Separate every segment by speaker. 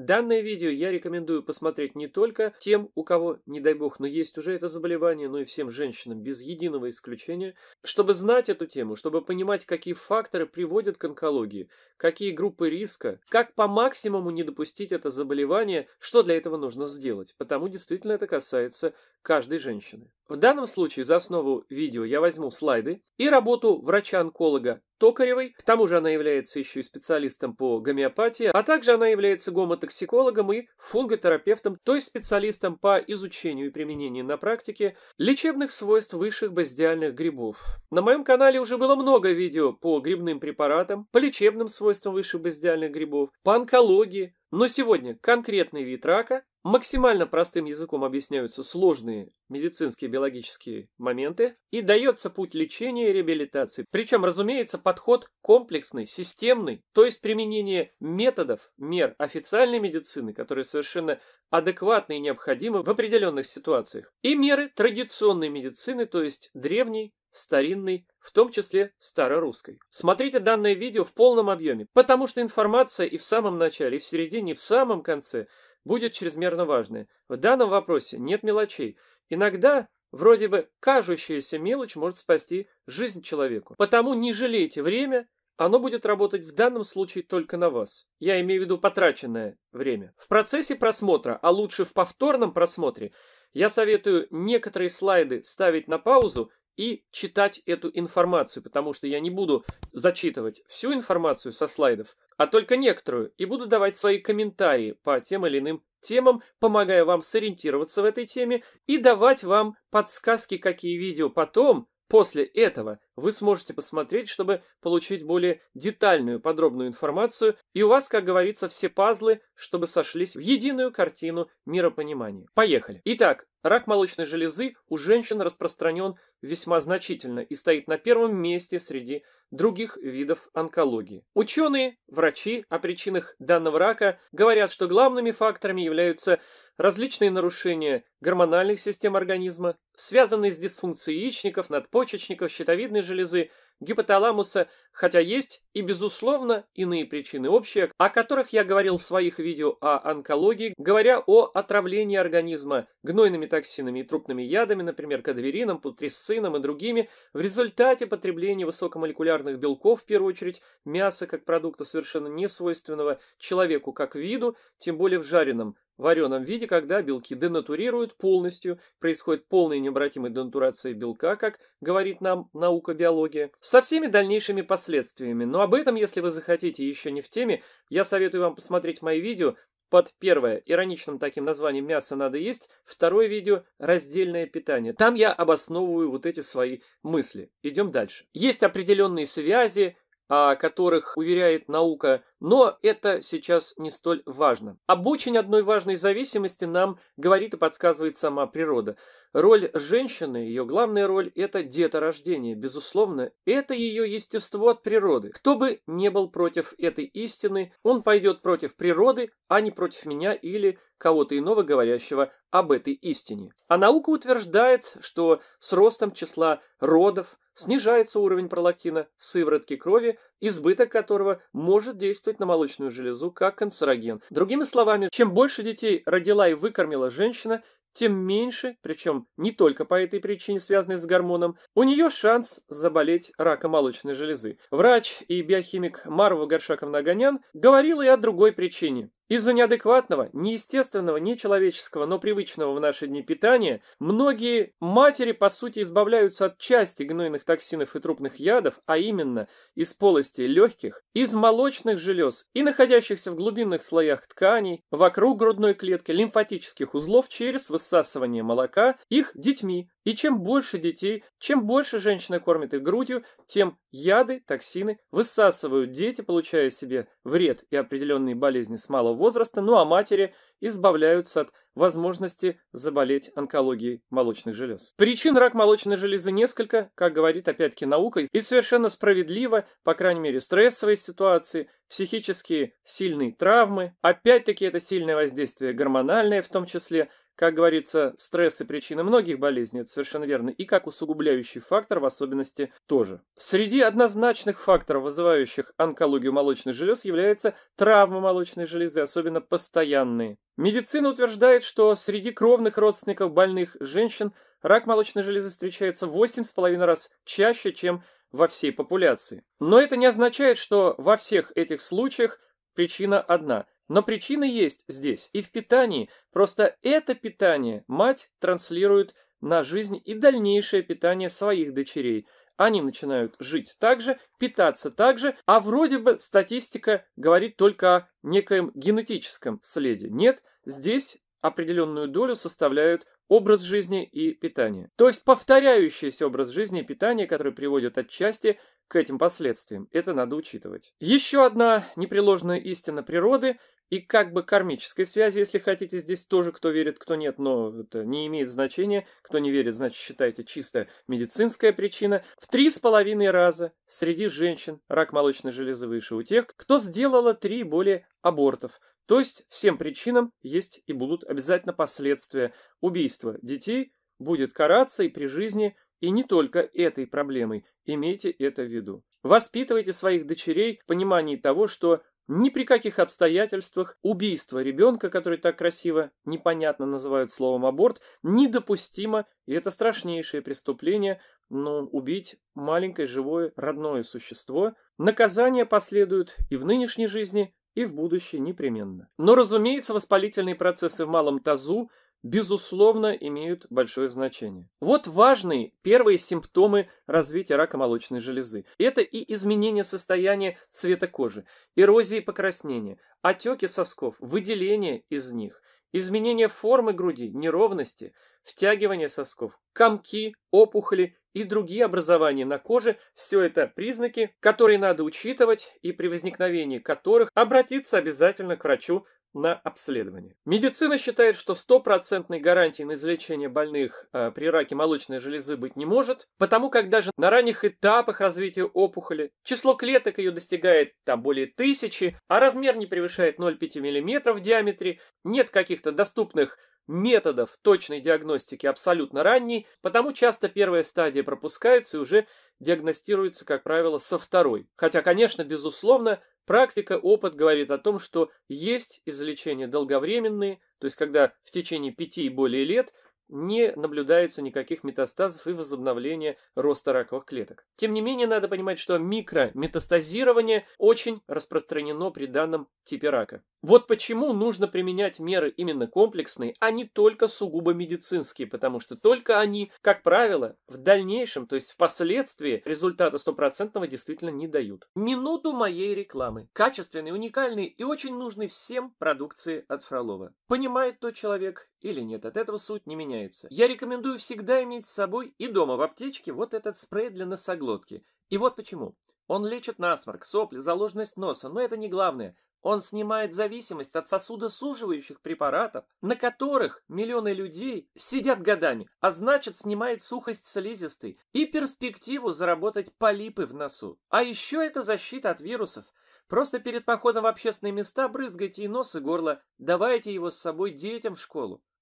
Speaker 1: Данное видео я рекомендую посмотреть не только тем, у кого, не дай бог, но есть уже это заболевание, но и всем женщинам без единого исключения, чтобы знать эту тему, чтобы понимать, какие факторы приводят к онкологии, какие группы риска, как по максимуму не допустить это заболевание, что для этого нужно сделать, потому действительно это касается каждой женщины. В данном случае за основу видео я возьму слайды и работу врача-онколога Токаревой, к тому же она является еще и специалистом по гомеопатии, а также она является гомотоксикологом и фунготерапевтом, то есть специалистом по изучению и применению на практике лечебных свойств высших базиальных грибов. На моем канале уже было много видео по грибным препаратам, по лечебным свойствам высших базиальных грибов, по онкологии, но сегодня конкретный вид рака, максимально простым языком объясняются сложные медицинские биологические моменты и дается путь лечения и реабилитации. Причем, разумеется, подход комплексный, системный, то есть применение методов, мер официальной медицины, которые совершенно адекватны и необходимы в определенных ситуациях, и меры традиционной медицины, то есть древней старинной, в том числе старорусской. Смотрите данное видео в полном объеме, потому что информация и в самом начале, и в середине, и в самом конце будет чрезмерно важная. В данном вопросе нет мелочей. Иногда вроде бы кажущаяся мелочь может спасти жизнь человеку. Потому не жалейте время, оно будет работать в данном случае только на вас. Я имею в виду потраченное время. В процессе просмотра, а лучше в повторном просмотре, я советую некоторые слайды ставить на паузу и читать эту информацию, потому что я не буду зачитывать всю информацию со слайдов, а только некоторую, и буду давать свои комментарии по тем или иным темам, помогая вам сориентироваться в этой теме и давать вам подсказки, какие видео потом, после этого, вы сможете посмотреть, чтобы получить более детальную, подробную информацию, и у вас, как говорится, все пазлы, чтобы сошлись в единую картину миропонимания. Поехали! Итак, рак молочной железы у женщин распространен весьма значительно и стоит на первом месте среди других видов онкологии. Ученые, врачи о причинах данного рака говорят, что главными факторами являются различные нарушения гормональных систем организма, связанный с дисфункцией яичников, надпочечников, щитовидной железы, гипоталамуса, хотя есть и, безусловно, иные причины общие, о которых я говорил в своих видео о онкологии, говоря о отравлении организма гнойными токсинами и трупными ядами, например, кадаверином, путресцином и другими, в результате потребления высокомолекулярных белков, в первую очередь, мяса как продукта совершенно несвойственного человеку как виду, тем более в жареном, вареном виде, когда белки денатурируют, исчезают полностью, происходит полная необратимая денатурация белка, как говорит нам наука биология, со всеми дальнейшими последствиями. Но об этом, если вы захотите еще не в теме, я советую вам посмотреть мои видео под первое, ироничным таким названием «Мясо надо есть», второе видео «Раздельное питание». Там я обосновываю вот эти свои мысли. Идем дальше. Есть определенные связи, о которых уверяет наука но это сейчас не столь важно. Об очень одной важной зависимости нам говорит и подсказывает сама природа. Роль женщины, ее главная роль – это деторождение. Безусловно, это ее естество от природы. Кто бы не был против этой истины, он пойдет против природы, а не против меня или кого-то иного, говорящего об этой истине. А наука утверждает, что с ростом числа родов снижается уровень пролактина в сыворотке крови – избыток которого может действовать на молочную железу как канцероген. Другими словами, чем больше детей родила и выкормила женщина, тем меньше, причем не только по этой причине, связанной с гормоном, у нее шанс заболеть раком молочной железы. Врач и биохимик Марва Горшаков-Нагонян говорила и о другой причине. Из-за неадекватного, неестественного, нечеловеческого, но привычного в наши дни питания, многие матери, по сути, избавляются от части гнойных токсинов и трупных ядов, а именно из полости легких, из молочных желез и находящихся в глубинных слоях тканей, вокруг грудной клетки, лимфатических узлов через высасывание молока их детьми, и чем больше детей, чем больше женщина кормит их грудью, тем яды, токсины высасывают дети, получая себе вред и определенные болезни с малого возраста, ну а матери избавляются от возможности заболеть онкологией молочных желез. Причин рак молочной железы несколько, как говорит опять-таки наука, и совершенно справедливо, по крайней мере, стрессовые ситуации, психические сильные травмы, опять-таки это сильное воздействие гормональное в том числе, как говорится, стресс и причина многих болезней – это совершенно верно, и как усугубляющий фактор в особенности тоже. Среди однозначных факторов, вызывающих онкологию молочных желез, является травма молочной железы, особенно постоянные. Медицина утверждает, что среди кровных родственников больных женщин рак молочной железы встречается в 8,5 раз чаще, чем во всей популяции. Но это не означает, что во всех этих случаях причина одна но причина есть здесь и в питании, просто это питание мать транслирует на жизнь и дальнейшее питание своих дочерей. Они начинают жить так же, питаться так же, а вроде бы статистика говорит только о некоем генетическом следе. Нет, здесь определенную долю составляют образ жизни и питание. То есть повторяющийся образ жизни и питание, который приводит отчасти к этим последствиям. Это надо учитывать. Еще одна непреложная истина природы и как бы кармической связи, если хотите, здесь тоже кто верит, кто нет, но это не имеет значения. Кто не верит, значит считайте чистая медицинская причина. В три с половиной раза среди женщин рак молочной железы выше у тех, кто сделала три более абортов. То есть всем причинам есть и будут обязательно последствия. убийства детей будет караться и при жизни, и не только этой проблемой. Имейте это в виду. Воспитывайте своих дочерей в понимании того, что ни при каких обстоятельствах убийство ребенка, который так красиво, непонятно называют словом аборт, недопустимо, и это страшнейшее преступление, но убить маленькое живое родное существо, наказание последует и в нынешней жизни, и в будущее непременно. Но, разумеется, воспалительные процессы в малом тазу безусловно, имеют большое значение. Вот важные первые симптомы развития рака молочной железы. Это и изменение состояния цвета кожи, эрозии покраснения, отеки сосков, выделение из них, изменение формы груди, неровности, втягивание сосков, комки, опухоли и другие образования на коже – все это признаки, которые надо учитывать и при возникновении которых обратиться обязательно к врачу на обследование. Медицина считает, что стопроцентной гарантии на излечение больных э, при раке молочной железы быть не может, потому как даже на ранних этапах развития опухоли число клеток ее достигает там более тысячи, а размер не превышает 0,5 мм в диаметре, нет каких-то доступных методов точной диагностики абсолютно ранней, потому часто первая стадия пропускается и уже диагностируется, как правило, со второй. Хотя, конечно, безусловно, Практика, опыт говорит о том, что есть излечения долговременные, то есть когда в течение пяти и более лет не наблюдается никаких метастазов и возобновления роста раковых клеток. Тем не менее, надо понимать, что микрометастазирование очень распространено при данном типе рака. Вот почему нужно применять меры именно комплексные, а не только сугубо медицинские, потому что только они, как правило, в дальнейшем, то есть впоследствии, результата стопроцентного действительно не дают. Минуту моей рекламы. Качественной, уникальной и очень нужной всем продукции от Фролова. Понимает тот человек или нет, от этого суть не меняется разумеется. Я рекомендую всегда иметь с собой и дома в аптечке вот этот спрей для носоглотки. И вот почему. Он лечит насморк, сопли, заложенность носа, но это не главное. Он снимает зависимость от сосудосуживающих препаратов, на которых миллионы людей сидят годами, а значит снимает сухость слизистой и перспективу заработать полипы в носу. А еще это защита от вирусов. Просто перед походом в общественные места брызгайте и нос, и горло, давайте его с собой детям в школу.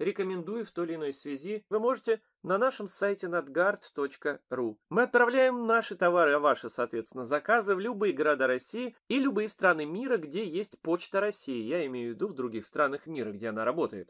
Speaker 1: рекомендую в той или иной связи, вы можете на нашем сайте nadgard.ru. Мы отправляем наши товары, а ваши, соответственно, заказы в любые города России и любые страны мира, где есть почта России. Я имею в виду в других странах мира, где она работает.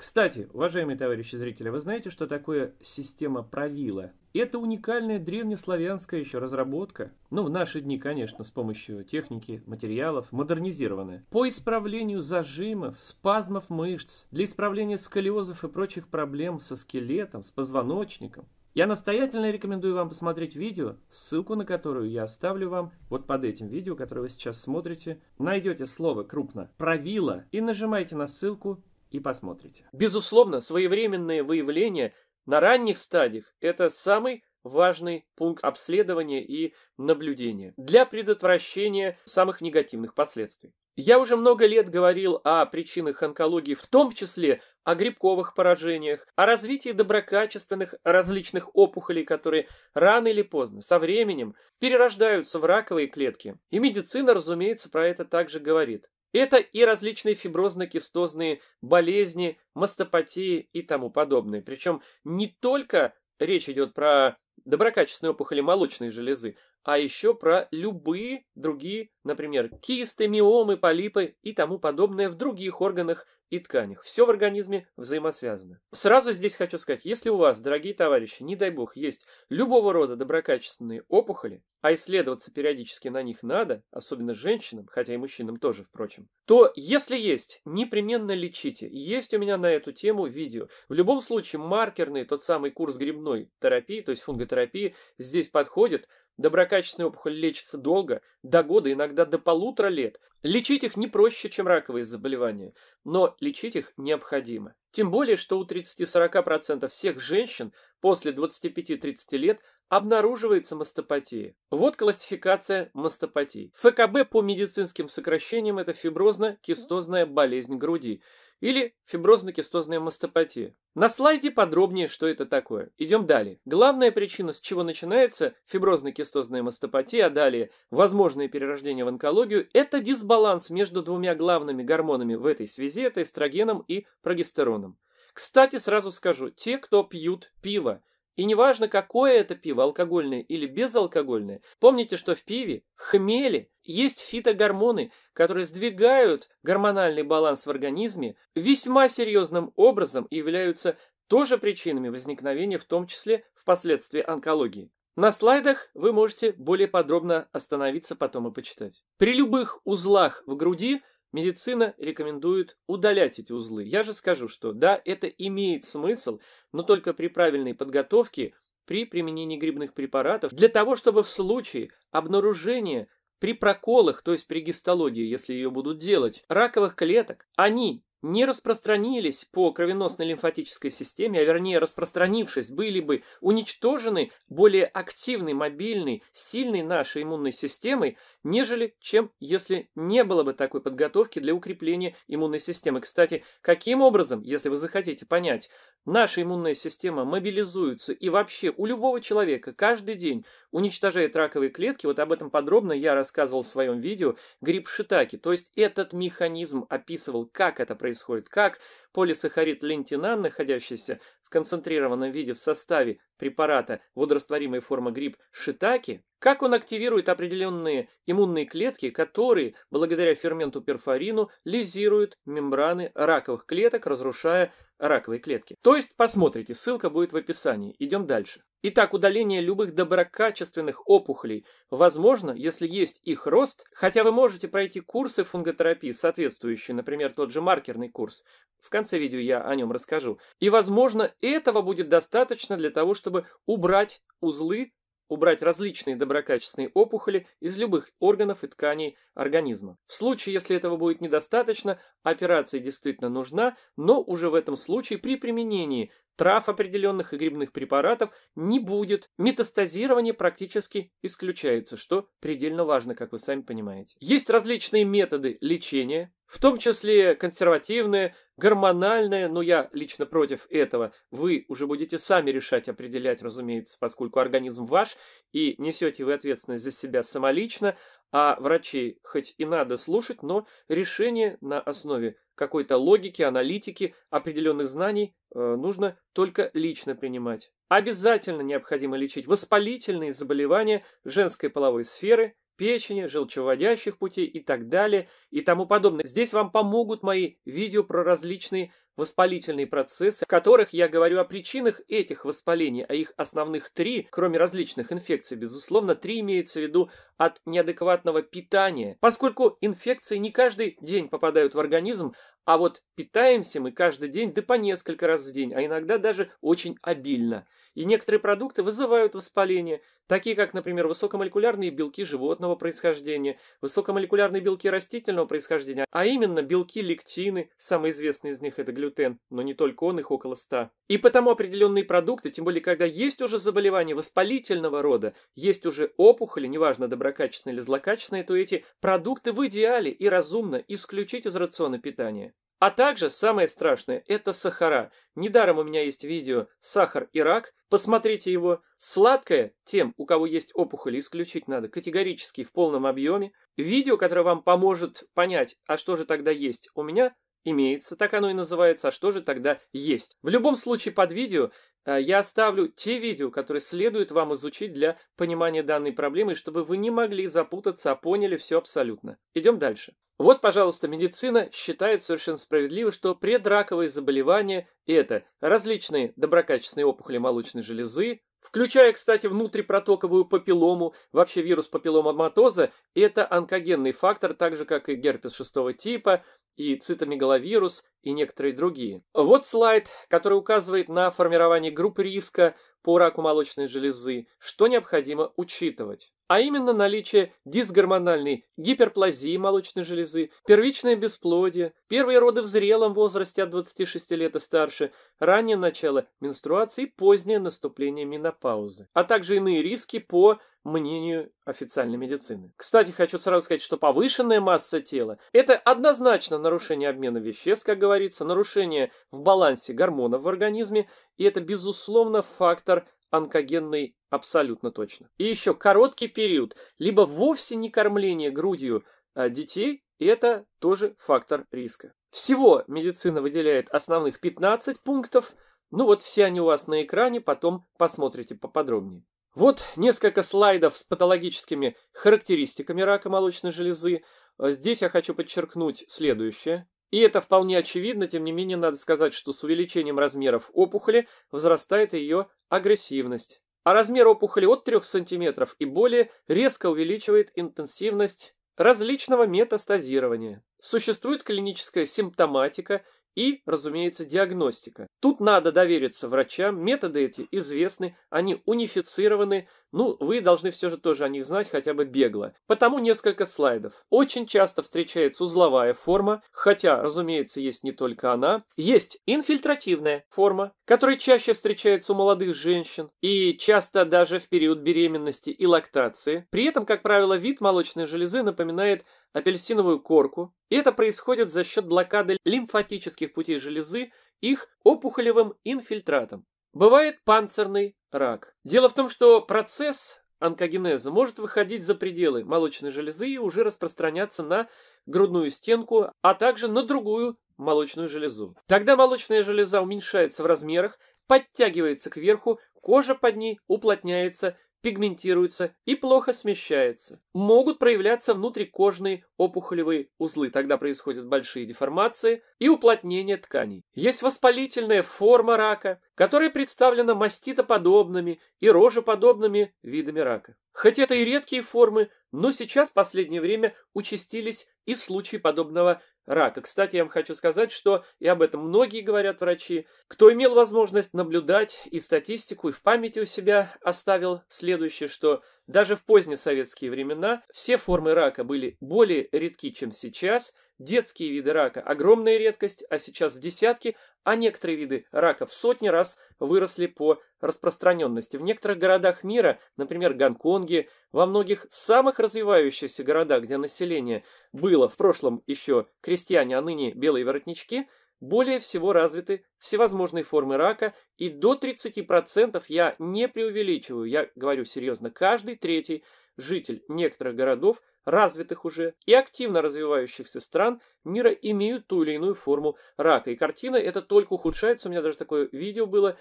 Speaker 1: Кстати, уважаемые товарищи зрители, вы знаете, что такое система правила? Это уникальная древнеславянская еще разработка, ну в наши дни, конечно, с помощью техники, материалов, модернизированная, по исправлению зажимов, спазмов мышц, для исправления сколиозов и прочих проблем со скелетом, с позвоночником. Я настоятельно рекомендую вам посмотреть видео, ссылку на которую я оставлю вам вот под этим видео, которое вы сейчас смотрите. Найдете слово крупно «правило» и нажимаете на ссылку и посмотрите. Безусловно, своевременное выявление на ранних стадиях – это самый важный пункт обследования и наблюдения для предотвращения самых негативных последствий. Я уже много лет говорил о причинах онкологии, в том числе о грибковых поражениях, о развитии доброкачественных различных опухолей, которые рано или поздно, со временем, перерождаются в раковые клетки. И медицина, разумеется, про это также говорит. Это и различные фиброзно-кистозные болезни, мастопатии и тому подобное. Причем не только речь идет про доброкачественные опухоли молочной железы, а еще про любые другие, например, кисты, миомы, полипы и тому подобное в других органах и тканях. Все в организме взаимосвязано. Сразу здесь хочу сказать, если у вас, дорогие товарищи, не дай бог, есть любого рода доброкачественные опухоли, а исследоваться периодически на них надо, особенно женщинам, хотя и мужчинам тоже, впрочем, то если есть, непременно лечите. Есть у меня на эту тему видео. В любом случае, маркерный, тот самый курс грибной терапии, то есть фунготерапии, здесь подходит – Доброкачественные опухоли лечатся долго, до года, иногда до полутора лет. Лечить их не проще, чем раковые заболевания, но лечить их необходимо. Тем более, что у 30-40% всех женщин после 25-30 лет обнаруживается мастопатия. Вот классификация мастопатий. ФКБ по медицинским сокращениям это фиброзно-кистозная болезнь груди или фиброзно-кистозная мастопатия. На слайде подробнее, что это такое. Идем далее. Главная причина, с чего начинается фиброзно-кистозная мастопатия, а далее возможные перерождения в онкологию, это дисбаланс между двумя главными гормонами в этой связи, это эстрогеном и прогестероном. Кстати, сразу скажу, те, кто пьют пиво, и неважно, какое это пиво, алкогольное или безалкогольное, помните, что в пиве, в хмеле, есть фитогормоны, которые сдвигают гормональный баланс в организме весьма серьезным образом и являются тоже причинами возникновения, в том числе впоследствии онкологии. На слайдах вы можете более подробно остановиться потом и почитать. При любых узлах в груди Медицина рекомендует удалять эти узлы. Я же скажу, что да, это имеет смысл, но только при правильной подготовке, при применении грибных препаратов, для того, чтобы в случае обнаружения при проколах, то есть при гистологии, если ее будут делать, раковых клеток, они не распространились по кровеносной лимфатической системе, а вернее распространившись, были бы уничтожены более активной, мобильной, сильной нашей иммунной системой, нежели чем если не было бы такой подготовки для укрепления иммунной системы. Кстати, каким образом, если вы захотите понять, наша иммунная система мобилизуется и вообще у любого человека каждый день уничтожает раковые клетки, вот об этом подробно я рассказывал в своем видео, грипп шитаки, то есть этот механизм описывал, как это происходит, происходит, как полисахарид лентинан, находящийся в концентрированном виде в составе препарата водорастворимой формы гриб шитаки, как он активирует определенные иммунные клетки, которые, благодаря ферменту перфорину, лизируют мембраны раковых клеток, разрушая раковые клетки. То есть, посмотрите, ссылка будет в описании. Идем дальше. Итак, удаление любых доброкачественных опухолей возможно, если есть их рост, хотя вы можете пройти курсы фунготерапии соответствующие, например, тот же маркерный курс. В конце видео я о нем расскажу. И, возможно, этого будет достаточно для того, чтобы убрать узлы, убрать различные доброкачественные опухоли из любых органов и тканей организма. В случае, если этого будет недостаточно, операция действительно нужна, но уже в этом случае при применении трав определенных и грибных препаратов не будет. Метастазирование практически исключается, что предельно важно, как вы сами понимаете. Есть различные методы лечения, в том числе консервативные, гормональные, но я лично против этого. Вы уже будете сами решать, определять, разумеется, поскольку организм ваш, и несете вы ответственность за себя самолично, а врачей хоть и надо слушать, но решение на основе какой-то логики, аналитики, определенных знаний э, нужно только лично принимать. Обязательно необходимо лечить воспалительные заболевания женской половой сферы, печени, желчеводящих путей и так далее и тому подобное. Здесь вам помогут мои видео про различные воспалительные процессы, в которых я говорю о причинах этих воспалений, а их основных три, кроме различных инфекций, безусловно, три имеется в виду от неадекватного питания. Поскольку инфекции не каждый день попадают в организм, а вот питаемся мы каждый день, да по несколько раз в день, а иногда даже очень обильно – и некоторые продукты вызывают воспаление, такие как, например, высокомолекулярные белки животного происхождения, высокомолекулярные белки растительного происхождения, а именно белки-лектины, самый известный из них это глютен, но не только он, их около 100. И потому определенные продукты, тем более когда есть уже заболевание воспалительного рода, есть уже опухоли, неважно доброкачественные или злокачественные, то эти продукты в идеале и разумно исключить из рациона питания. А также самое страшное – это сахара. Недаром у меня есть видео «Сахар и рак», посмотрите его. Сладкое тем, у кого есть опухоли, исключить надо категорически в полном объеме. Видео, которое вам поможет понять, а что же тогда есть у меня, имеется, так оно и называется, а что же тогда есть. В любом случае под видео Э, я оставлю те видео, которые следует вам изучить для понимания данной проблемы, чтобы вы не могли запутаться, а поняли все абсолютно. Идем дальше. Вот, пожалуйста, медицина считает совершенно справедливо, что предраковые заболевания – это различные доброкачественные опухоли молочной железы, включая, кстати, внутрипротоковую папиллому, вообще вирус папилломатоза, это онкогенный фактор, так же, как и герпес шестого типа – и цитомегаловирус, и некоторые другие. Вот слайд, который указывает на формирование группы риска по раку молочной железы, что необходимо учитывать. А именно наличие дисгормональной гиперплазии молочной железы, первичное бесплодие, первые роды в зрелом возрасте от 26 лет и старше, раннее начало менструации, позднее наступление менопаузы, а также иные риски по мнению официальной медицины. Кстати, хочу сразу сказать, что повышенная масса тела – это однозначно нарушение обмена веществ, как говорится, нарушение в балансе гормонов в организме, и это, безусловно, фактор онкогенной абсолютно точно. И еще короткий период, либо вовсе не кормление грудью а детей, это тоже фактор риска. Всего медицина выделяет основных 15 пунктов, ну вот все они у вас на экране, потом посмотрите поподробнее. Вот несколько слайдов с патологическими характеристиками рака молочной железы. Здесь я хочу подчеркнуть следующее. И это вполне очевидно, тем не менее надо сказать, что с увеличением размеров опухоли возрастает ее агрессивность. А размер опухоли от 3 см и более резко увеличивает интенсивность различного метастазирования. Существует клиническая симптоматика – и, разумеется, диагностика. Тут надо довериться врачам, методы эти известны, они унифицированы, ну, вы должны все же тоже о них знать хотя бы бегло. Потому несколько слайдов. Очень часто встречается узловая форма, хотя, разумеется, есть не только она. Есть инфильтративная форма, которая чаще встречается у молодых женщин и часто даже в период беременности и лактации. При этом, как правило, вид молочной железы напоминает апельсиновую корку, и это происходит за счет блокады лимфатических путей железы их опухолевым инфильтратом. Бывает панцирный рак. Дело в том, что процесс онкогенеза может выходить за пределы молочной железы и уже распространяться на грудную стенку, а также на другую молочную железу. Тогда молочная железа уменьшается в размерах, подтягивается кверху, кожа под ней уплотняется, пигментируется и плохо смещается. Могут проявляться внутрикожные опухолевые узлы, тогда происходят большие деформации и уплотнение тканей. Есть воспалительная форма рака, которая представлена маститоподобными и рожеподобными видами рака. Хоть это и редкие формы, но сейчас в последнее время участились и в подобного рака. Кстати, я вам хочу сказать, что, и об этом многие говорят врачи, кто имел возможность наблюдать и статистику, и в памяти у себя оставил следующее, что даже в позднесоветские времена все формы рака были более редки, чем сейчас – Детские виды рака – огромная редкость, а сейчас в десятки, а некоторые виды рака в сотни раз выросли по распространенности. В некоторых городах мира, например, Гонконге, во многих самых развивающихся городах, где население было в прошлом еще крестьяне, а ныне белые воротнички, более всего развиты всевозможные формы рака, и до 30% я не преувеличиваю, я говорю серьезно, каждый третий житель некоторых городов развитых уже и активно развивающихся стран мира имеют ту или иную форму рака. И картина это только ухудшается. У меня даже такое видео было,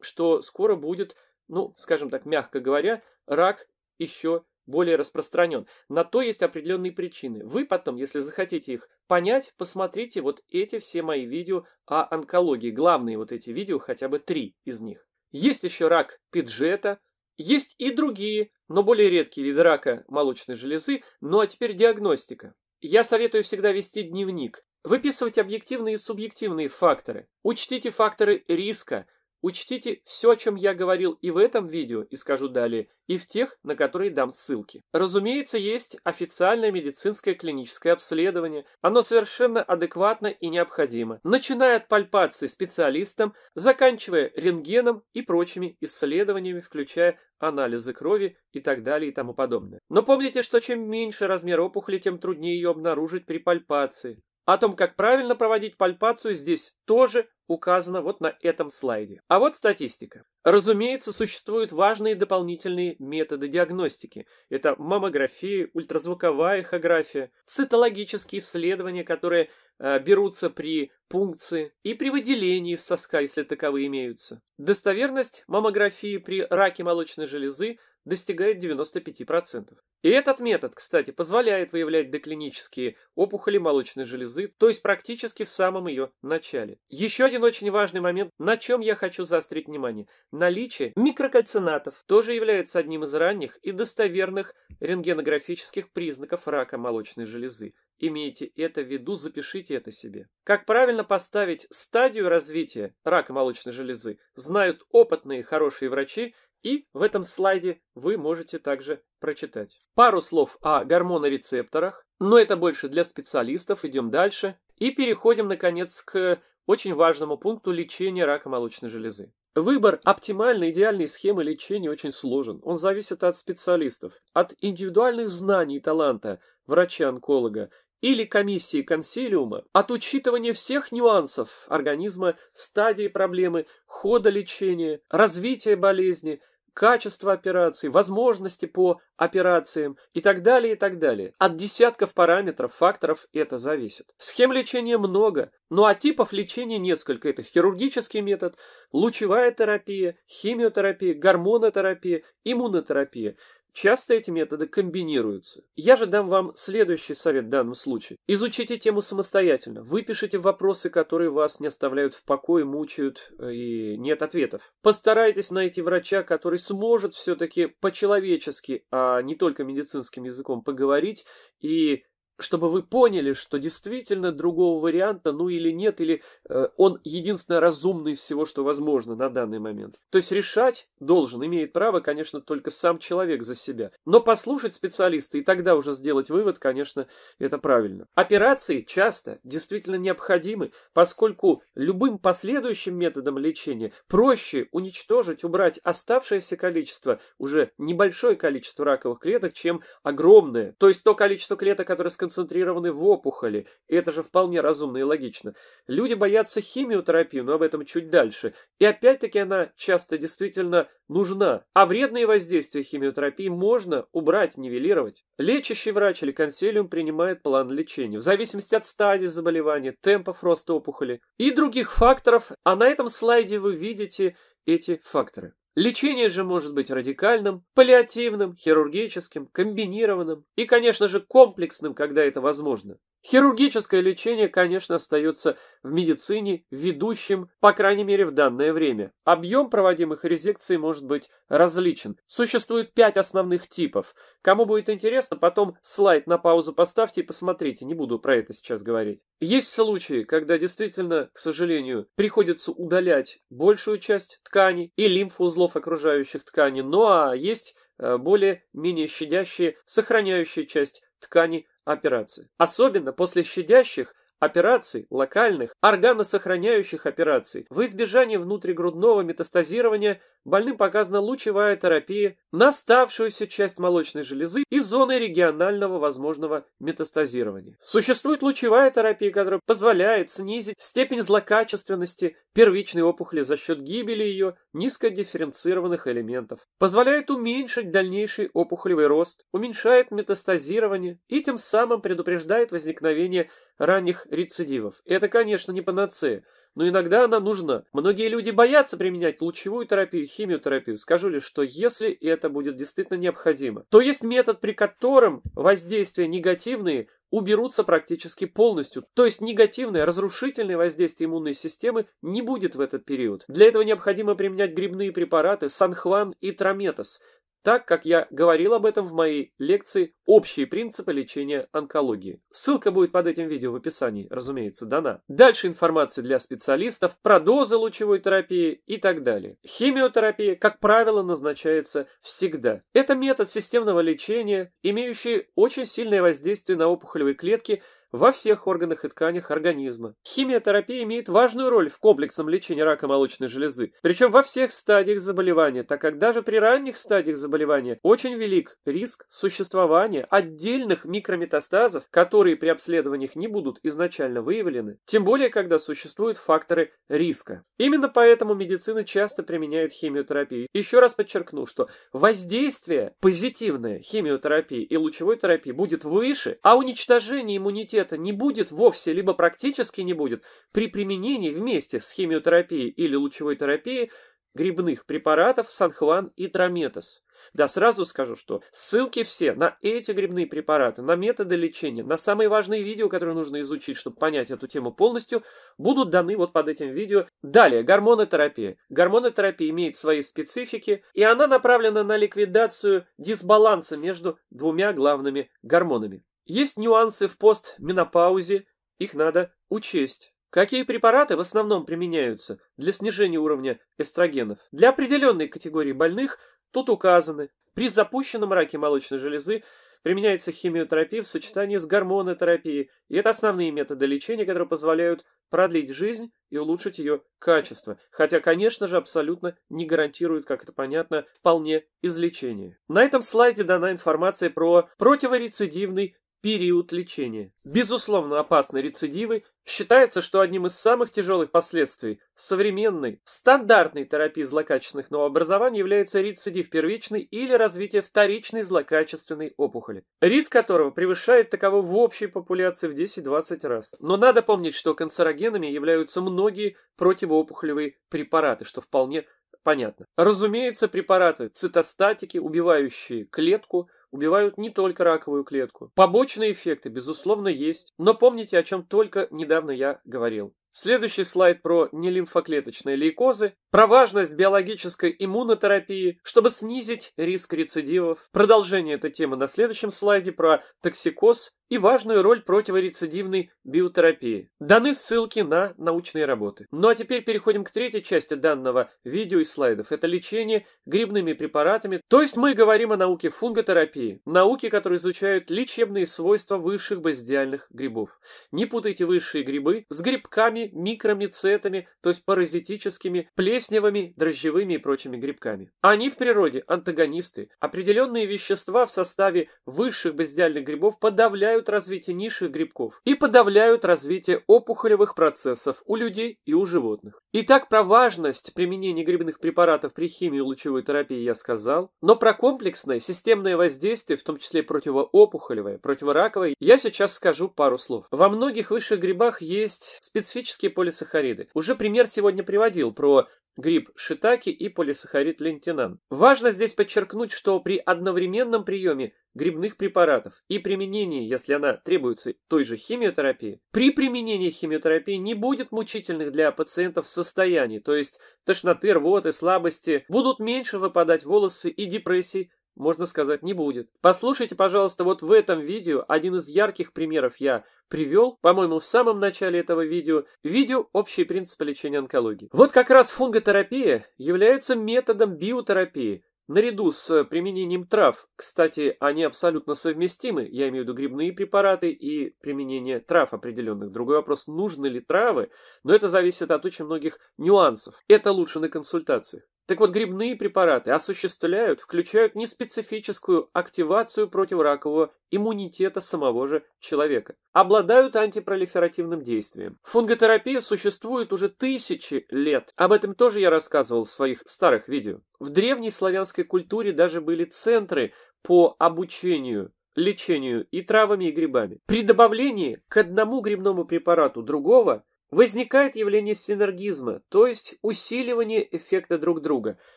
Speaker 1: что скоро будет, ну, скажем так, мягко говоря, рак еще более распространен. На то есть определенные причины. Вы потом, если захотите их понять, посмотрите вот эти все мои видео о онкологии. Главные вот эти видео, хотя бы три из них. Есть еще рак пиджета, есть и другие, но более редкие виды рака молочной железы, ну а теперь диагностика. Я советую всегда вести дневник, выписывать объективные и субъективные факторы, учтите факторы риска, Учтите все, о чем я говорил и в этом видео, и скажу далее, и в тех, на которые дам ссылки. Разумеется, есть официальное медицинское клиническое обследование. Оно совершенно адекватно и необходимо, начиная от пальпации специалистом, заканчивая рентгеном и прочими исследованиями, включая анализы крови и так далее и тому подобное. Но помните, что чем меньше размер опухоли, тем труднее ее обнаружить при пальпации. О том, как правильно проводить пальпацию, здесь тоже указано вот на этом слайде. А вот статистика. Разумеется, существуют важные дополнительные методы диагностики. Это маммография, ультразвуковая эхография, цитологические исследования, которые э, берутся при пункции и при выделении соска, если таковые имеются. Достоверность маммографии при раке молочной железы – достигает 95%. И этот метод, кстати, позволяет выявлять доклинические опухоли молочной железы, то есть практически в самом ее начале. Еще один очень важный момент, на чем я хочу заострить внимание. Наличие микрокальцинатов тоже является одним из ранних и достоверных рентгенографических признаков рака молочной железы. Имейте это в виду, запишите это себе. Как правильно поставить стадию развития рака молочной железы, знают опытные хорошие врачи, и в этом слайде вы можете также прочитать. Пару слов о гормонорецепторах, но это больше для специалистов. Идем дальше. И переходим, наконец, к очень важному пункту лечения рака молочной железы. Выбор оптимальной идеальной схемы лечения очень сложен. Он зависит от специалистов, от индивидуальных знаний и таланта врача-онколога или комиссии консилиума, от учитывания всех нюансов организма, стадии проблемы, хода лечения, развития болезни – качество операции, возможности по операциям и так далее, и так далее. От десятков параметров, факторов это зависит. Схем лечения много, ну а типов лечения несколько. Это хирургический метод, лучевая терапия, химиотерапия, гормонотерапия, иммунотерапия. Часто эти методы комбинируются. Я же дам вам следующий совет в данном случае. Изучите тему самостоятельно, выпишите вопросы, которые вас не оставляют в покое, мучают э, и нет ответов. Постарайтесь найти врача, который сможет все-таки по-человечески, а не только медицинским языком поговорить и чтобы вы поняли, что действительно другого варианта, ну или нет, или э, он единственно разумный из всего, что возможно на данный момент. То есть решать должен, имеет право, конечно, только сам человек за себя. Но послушать специалиста и тогда уже сделать вывод, конечно, это правильно. Операции часто действительно необходимы, поскольку любым последующим методом лечения проще уничтожить, убрать оставшееся количество, уже небольшое количество раковых клеток, чем огромное. То есть то количество клеток, которое сконцентрированы в опухоли, и это же вполне разумно и логично. Люди боятся химиотерапию, но об этом чуть дальше. И опять-таки она часто действительно нужна, а вредные воздействия химиотерапии можно убрать, нивелировать. Лечащий врач или консилиум принимает план лечения в зависимости от стадии заболевания, темпов роста опухоли и других факторов, а на этом слайде вы видите эти факторы. Лечение же может быть радикальным, паллиативным, хирургическим, комбинированным и, конечно же, комплексным, когда это возможно. Хирургическое лечение, конечно, остается в медицине ведущим, по крайней мере, в данное время. Объем проводимых резекций может быть различен. Существует пять основных типов. Кому будет интересно, потом слайд на паузу поставьте и посмотрите, не буду про это сейчас говорить. Есть случаи, когда действительно, к сожалению, приходится удалять большую часть ткани и лимфоузлов окружающих тканей, ну а есть э, более-менее щадящие, сохраняющие часть ткани операции. Особенно после щадящих операций, локальных, органосохраняющих операций. В избежание внутригрудного метастазирования больным показана лучевая терапия на оставшуюся часть молочной железы и зоны регионального возможного метастазирования. Существует лучевая терапия, которая позволяет снизить степень злокачественности первичной опухоли за счет гибели ее низкодифференцированных элементов, позволяет уменьшить дальнейший опухолевый рост, уменьшает метастазирование и тем самым предупреждает возникновение ранних рецидивов. Это, конечно, не панацея, но иногда она нужна. Многие люди боятся применять лучевую терапию, химиотерапию. Скажу лишь, что если это будет действительно необходимо, то есть метод, при котором воздействия негативные уберутся практически полностью. То есть негативное, разрушительное воздействие иммунной системы не будет в этот период. Для этого необходимо применять грибные препараты санхван и трометос так как я говорил об этом в моей лекции «Общие принципы лечения онкологии». Ссылка будет под этим видео в описании, разумеется, дана. Дальше информация для специалистов про дозы лучевой терапии и так далее. Химиотерапия, как правило, назначается всегда. Это метод системного лечения, имеющий очень сильное воздействие на опухолевые клетки, во всех органах и тканях организма. Химиотерапия имеет важную роль в комплексном лечении рака молочной железы, причем во всех стадиях заболевания, так как даже при ранних стадиях заболевания очень велик риск существования отдельных микрометастазов, которые при обследованиях не будут изначально выявлены, тем более, когда существуют факторы риска. Именно поэтому медицина часто применяет химиотерапию. Еще раз подчеркну, что воздействие позитивное химиотерапии и лучевой терапии будет выше, а уничтожение иммунитета иммунитета не будет вовсе, либо практически не будет при применении вместе с химиотерапией или лучевой терапией грибных препаратов Санхван и Трометос. Да, сразу скажу, что ссылки все на эти грибные препараты, на методы лечения, на самые важные видео, которые нужно изучить, чтобы понять эту тему полностью, будут даны вот под этим видео. Далее, гормонотерапия. Гормонотерапия имеет свои специфики, и она направлена на ликвидацию дисбаланса между двумя главными гормонами. Есть нюансы в постменопаузе, их надо учесть. Какие препараты в основном применяются для снижения уровня эстрогенов? Для определенной категории больных тут указаны. При запущенном раке молочной железы применяется химиотерапия в сочетании с гормонотерапией. И это основные методы лечения, которые позволяют продлить жизнь и улучшить ее качество. Хотя, конечно же, абсолютно не гарантирует, как это понятно, вполне излечение. На этом слайде дана информация про противорецидивный период лечения. Безусловно, опасны рецидивы. Считается, что одним из самых тяжелых последствий современной, стандартной терапии злокачественных новообразований является рецидив первичной или развитие вторичной злокачественной опухоли, риск которого превышает таково в общей популяции в 10-20 раз. Но надо помнить, что канцерогенами являются многие противоопухолевые препараты, что вполне понятно. Разумеется, препараты цитостатики, убивающие клетку, убивают не только раковую клетку. Побочные эффекты, безусловно, есть, но помните, о чем только недавно я говорил. Следующий слайд про нелимфоклеточные лейкозы, про важность биологической иммунотерапии, чтобы снизить риск рецидивов. Продолжение этой темы на следующем слайде про токсикоз и важную роль противорецидивной биотерапии. Даны ссылки на научные работы. Ну а теперь переходим к третьей части данного видео и слайдов. Это лечение грибными препаратами. То есть мы говорим о науке фунготерапии. Науке, которая изучает лечебные свойства высших базидиальных грибов. Не путайте высшие грибы с грибками, микромицетами, то есть паразитическими, плесневыми, дрожжевыми и прочими грибками. Они в природе антагонисты. Определенные вещества в составе высших базидиальных грибов подавляют ускоряют развитие низших грибков и подавляют развитие опухолевых процессов у людей и у животных. Итак, про важность применения грибных препаратов при химии и лучевой терапии я сказал, но про комплексное системное воздействие, в том числе противоопухолевое, противораковое, я сейчас скажу пару слов. Во многих высших грибах есть специфические полисахариды. Уже пример сегодня приводил про гриб шитаки и полисахарид лентинан. Важно здесь подчеркнуть, что при одновременном приеме грибных препаратов и применении, если она требуется, той же химиотерапии, при применении химиотерапии не будет мучительных для пациентов состояний, то есть тошноты, рвоты, слабости, будут меньше выпадать волосы и депрессий, можно сказать, не будет. Послушайте, пожалуйста, вот в этом видео один из ярких примеров я привел, по-моему, в самом начале этого видео, видео «Общие принципы лечения онкологии». Вот как раз фунготерапия является методом биотерапии, Наряду с применением трав, кстати, они абсолютно совместимы, я имею в виду грибные препараты и применение трав определенных. Другой вопрос, нужны ли травы, но это зависит от очень многих нюансов. Это лучше на консультациях. Так вот, грибные препараты осуществляют, включают неспецифическую активацию противоракового иммунитета самого же человека. Обладают антипролиферативным действием. Фунготерапия существует уже тысячи лет. Об этом тоже я рассказывал в своих старых видео. В древней славянской культуре даже были центры по обучению лечению и травами и грибами. При добавлении к одному грибному препарату другого – возникает явление синергизма, то есть усиливание эффекта друг друга.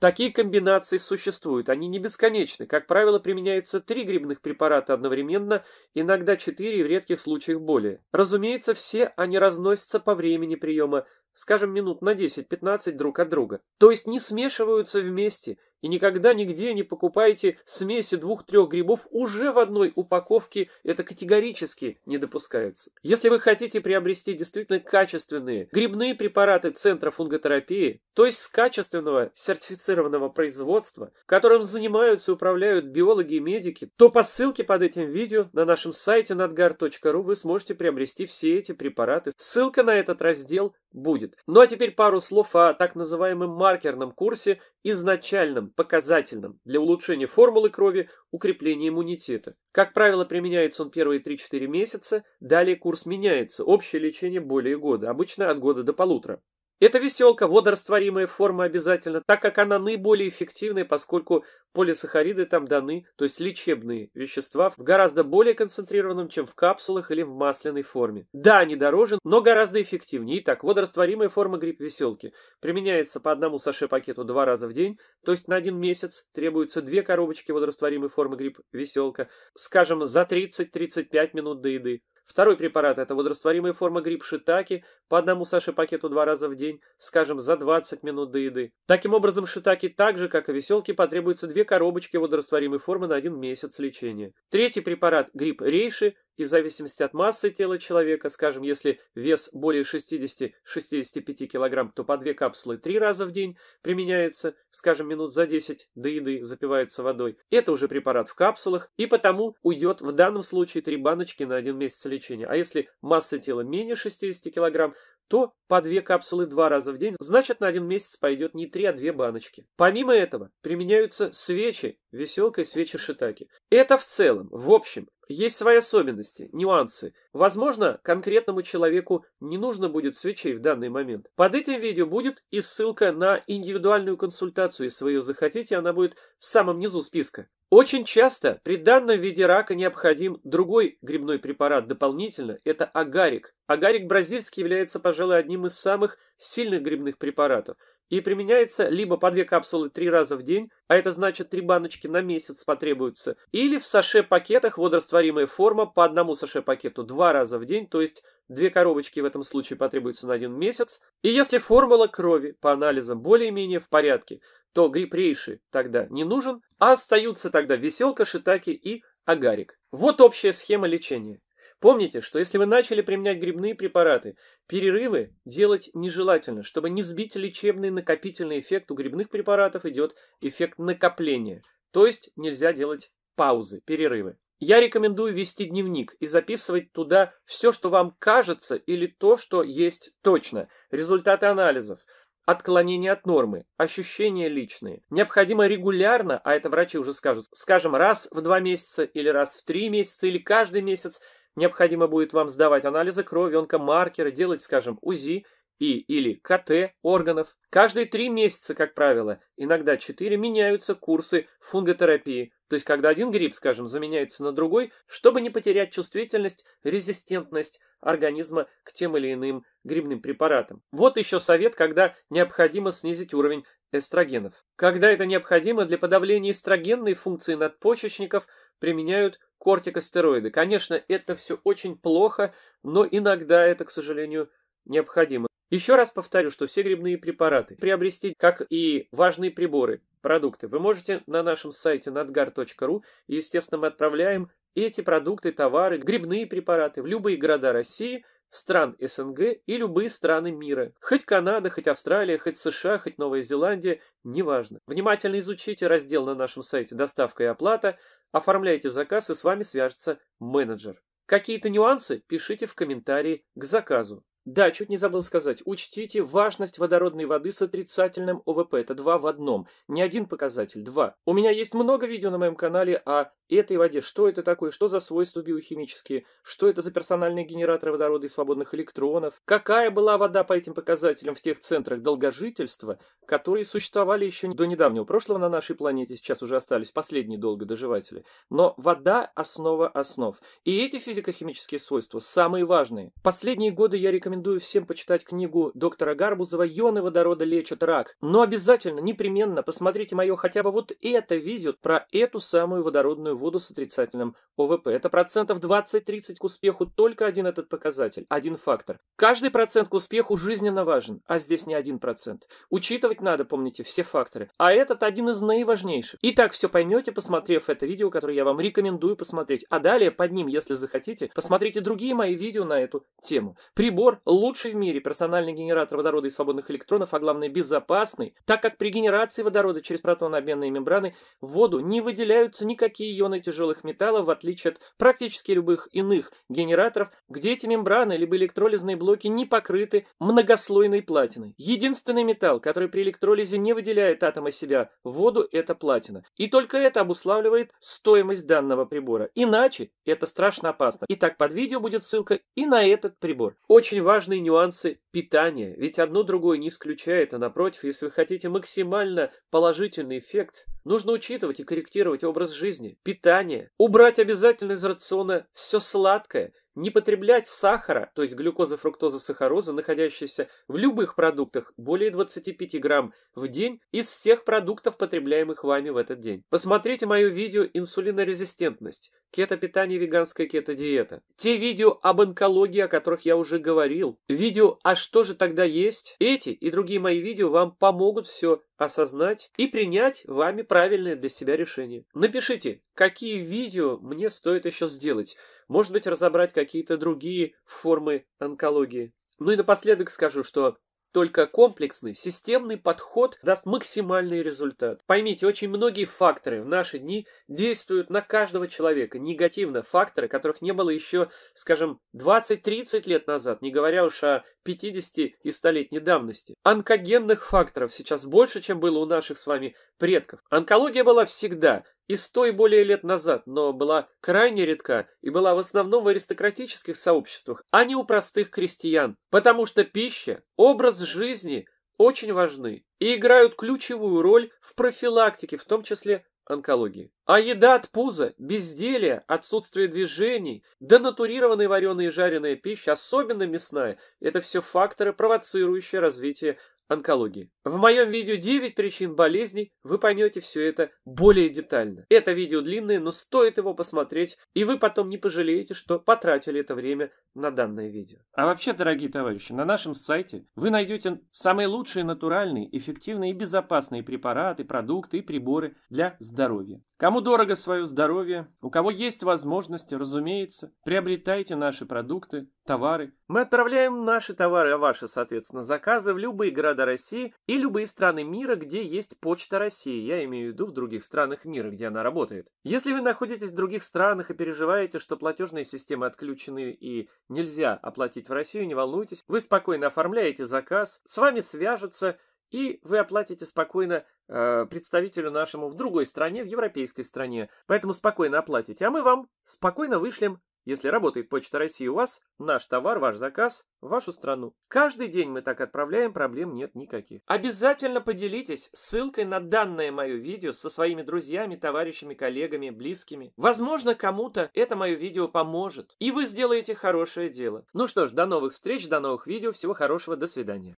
Speaker 1: Такие комбинации существуют, они не бесконечны. Как правило, применяется три грибных препарата одновременно, иногда четыре и в редких случаях более. Разумеется, все они разносятся по времени приема, скажем, минут на 10-15 друг от друга. То есть не смешиваются вместе – и никогда нигде не покупайте смеси двух-трех грибов уже в одной упаковке, это категорически не допускается. Если вы хотите приобрести действительно качественные грибные препараты Центра фунготерапии, то есть с качественного сертифицированного производства, которым занимаются и управляют биологи и медики, то по ссылке под этим видео на нашем сайте надгар.ру вы сможете приобрести все эти препараты. Ссылка на этот раздел будет. Ну а теперь пару слов о так называемом маркерном курсе, изначальном показательным для улучшения формулы крови, укрепления иммунитета. Как правило, применяется он первые 3-4 месяца, далее курс меняется, общее лечение более года, обычно от года до полутора. Эта веселка водорастворимая форма обязательно, так как она наиболее эффективная, поскольку полисахариды там даны, то есть лечебные вещества, в гораздо более концентрированном, чем в капсулах или в масляной форме. Да, они дороже, но гораздо эффективнее. Итак, водорастворимая форма гриб-веселки применяется по одному саше-пакету два раза в день, то есть на один месяц требуется две коробочки водорастворимой формы гриб-веселка, скажем, за 30-35 минут до еды. Второй препарат – это водорастворимая форма гриб шитаки, по одному саши пакету два раза в день, скажем, за 20 минут до еды. Таким образом, шитаки так же, как и веселки, потребуется две коробочки водорастворимой формы на один месяц лечения. Третий препарат – гриб рейши, и в зависимости от массы тела человека, скажем, если вес более 60-65 кг, то по 2 капсулы 3 раза в день применяется, скажем, минут за 10 до еды запивается водой. Это уже препарат в капсулах, и потому уйдет в данном случае 3 баночки на 1 месяц лечения. А если масса тела менее 60 кг, то по две капсулы два раза в день, значит на один месяц пойдет не три, а две баночки. Помимо этого, применяются свечи, веселка и свечи шитаки. Это в целом, в общем, есть свои особенности, нюансы. Возможно, конкретному человеку не нужно будет свечей в данный момент. Под этим видео будет и ссылка на индивидуальную консультацию, если вы ее захотите, она будет в самом низу списка. Очень часто при данном виде рака необходим другой грибной препарат дополнительно, это агарик. Агарик бразильский является, пожалуй, одним из самых сильных грибных препаратов и применяется либо по две капсулы три раза в день, а это значит три баночки на месяц потребуются, или в саше-пакетах водорастворимая форма по одному саше-пакету два раза в день, то есть две коробочки в этом случае потребуются на один месяц, и если формула крови по анализам более-менее в порядке, то грипп рейши тогда не нужен, а остаются тогда веселка, шитаки и агарик. Вот общая схема лечения. Помните, что если вы начали применять грибные препараты, перерывы делать нежелательно, чтобы не сбить лечебный накопительный эффект. У грибных препаратов идет эффект накопления, то есть нельзя делать паузы, перерывы. Я рекомендую вести дневник и записывать туда все, что вам кажется или то, что есть точно. Результаты анализов, отклонения от нормы, ощущения личные. Необходимо регулярно, а это врачи уже скажут, скажем, раз в два месяца или раз в три месяца или каждый месяц, Необходимо будет вам сдавать анализы крови, онкомаркеры, делать, скажем, УЗИ и или КТ органов. Каждые три месяца, как правило, иногда четыре, меняются курсы фунготерапии, то есть когда один грипп, скажем, заменяется на другой, чтобы не потерять чувствительность, резистентность организма к тем или иным грибным препаратам. Вот еще совет, когда необходимо снизить уровень эстрогенов. Когда это необходимо для подавления эстрогенной функции надпочечников, применяют кортикостероиды. Конечно, это все очень плохо, но иногда это, к сожалению, необходимо. Еще раз повторю, что все грибные препараты приобрести, как и важные приборы, продукты, вы можете на нашем сайте nadgar.ru. И, естественно, мы отправляем эти продукты, товары, грибные препараты в любые города России – стран СНГ и любые страны мира. Хоть Канада, хоть Австралия, хоть США, хоть Новая Зеландия, неважно. Внимательно изучите раздел на нашем сайте «Доставка и оплата», оформляйте заказ и с вами свяжется менеджер. Какие-то нюансы пишите в комментарии к заказу. Да, чуть не забыл сказать. Учтите важность водородной воды с отрицательным ОВП. Это два в одном. Не один показатель, два. У меня есть много видео на моем канале о этой воде. Что это такое? Что за свойства биохимические? Что это за персональные генераторы водорода и свободных электронов? Какая была вода по этим показателям в тех центрах долгожительства, которые существовали еще до недавнего прошлого на нашей планете? Сейчас уже остались последние долго доживатели. Но вода – основа основ. И эти физико-химические свойства самые важные. Последние годы я рекомендую рекомендую всем почитать книгу доктора Гарбузова «Ионы водорода лечат рак». Но обязательно, непременно посмотрите мое хотя бы вот это видео про эту самую водородную воду с отрицательным ОВП. Это процентов 20-30 к успеху только один этот показатель, один фактор. Каждый процент к успеху жизненно важен, а здесь не один процент. Учитывать надо, помните, все факторы. А этот один из наиважнейших. Итак, все поймете, посмотрев это видео, которое я вам рекомендую посмотреть. А далее под ним, если захотите, посмотрите другие мои видео на эту тему. Прибор лучший в мире персональный генератор водорода и свободных электронов, а главное безопасный, так как при генерации водорода через протонно мембраны в воду не выделяются никакие ионы тяжелых металлов, в отличие от практически любых иных генераторов, где эти мембраны либо электролизные блоки не покрыты многослойной платиной. Единственный металл, который при электролизе не выделяет атома себя в воду, это платина. И только это обуславливает стоимость данного прибора. Иначе это страшно опасно. Итак, под видео будет ссылка и на этот прибор. Очень важно важные нюансы питания, ведь одно другое не исключает, а напротив, если вы хотите максимально положительный эффект, нужно учитывать и корректировать образ жизни, питание, убрать обязательно из рациона все сладкое – не потреблять сахара, то есть глюкоза, фруктоза, сахароза, находящиеся в любых продуктах более 25 грамм в день из всех продуктов, потребляемых вами в этот день. Посмотрите мое видео «Инсулинорезистентность», «Кето-питание, веганская кето-диета», те видео об онкологии, о которых я уже говорил, видео «А что же тогда есть?». Эти и другие мои видео вам помогут все осознать и принять вами правильное для себя решение. Напишите, какие видео мне стоит еще сделать – может быть, разобрать какие-то другие формы онкологии. Ну и напоследок скажу, что только комплексный, системный подход даст максимальный результат. Поймите, очень многие факторы в наши дни действуют на каждого человека негативно. Факторы, которых не было еще, скажем, 20-30 лет назад, не говоря уж о 50 и 100-летней давности. Онкогенных факторов сейчас больше, чем было у наших с вами предков. Онкология была всегда, и сто и более лет назад, но была крайне редка и была в основном в аристократических сообществах, а не у простых крестьян, потому что пища, образ жизни очень важны и играют ключевую роль в профилактике, в том числе онкологии. А еда от пуза, безделия, отсутствие движений, денатурированная вареная и жареная пища, особенно мясная, это все факторы, провоцирующие развитие онкологии. В моем видео 9 причин болезней вы поймете все это более детально. Это видео длинное, но стоит его посмотреть, и вы потом не пожалеете, что потратили это время на данное видео. А вообще, дорогие товарищи, на нашем сайте вы найдете самые лучшие натуральные, эффективные и безопасные препараты, продукты и приборы для здоровья. Кому дорого свое здоровье, у кого есть возможности, разумеется, приобретайте наши продукты, товары. Мы отправляем наши товары, а ваши, соответственно, заказы в любые города России и любые страны мира, где есть почта России. Я имею в виду в других странах мира, где она работает. Если вы находитесь в других странах и переживаете, что платежные системы отключены и нельзя оплатить в Россию, не волнуйтесь, вы спокойно оформляете заказ, с вами свяжутся, и вы оплатите спокойно э, представителю нашему в другой стране, в европейской стране. Поэтому спокойно оплатите, а мы вам спокойно вышлем, если работает Почта России у вас, наш товар, ваш заказ, в вашу страну. Каждый день мы так отправляем, проблем нет никаких. Обязательно поделитесь ссылкой на данное мое видео со своими друзьями, товарищами, коллегами, близкими. Возможно, кому-то это мое видео поможет, и вы сделаете хорошее дело. Ну что ж, до новых встреч, до новых видео, всего хорошего, до свидания.